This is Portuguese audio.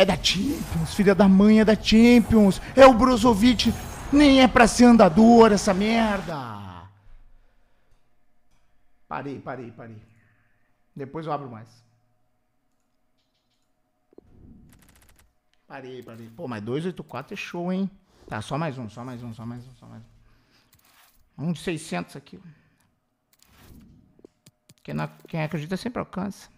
É da Champions, filha da mãe é da Champions. É o Brozovic, nem é pra ser andador essa merda. Parei, parei, parei. Depois eu abro mais. Parei, parei. Pô, mas 284 é show, hein? Tá, só mais um, só mais um, só mais um, só mais um. Um de 600 aqui. Quem, não, quem acredita sempre alcança.